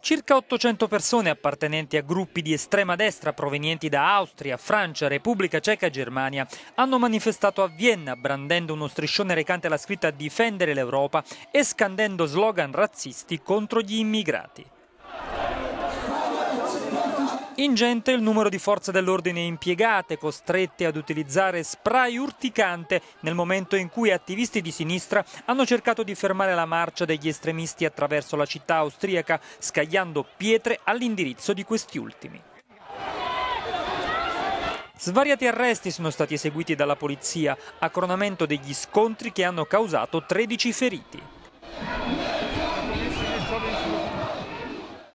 Circa 800 persone appartenenti a gruppi di estrema destra provenienti da Austria, Francia, Repubblica Ceca e Germania hanno manifestato a Vienna brandendo uno striscione recante la scritta Difendere l'Europa e scandendo slogan razzisti contro gli immigrati. Ingente il numero di forze dell'ordine impiegate, costrette ad utilizzare spray urticante nel momento in cui attivisti di sinistra hanno cercato di fermare la marcia degli estremisti attraverso la città austriaca, scagliando pietre all'indirizzo di questi ultimi. Svariati arresti sono stati eseguiti dalla polizia a coronamento degli scontri che hanno causato 13 feriti.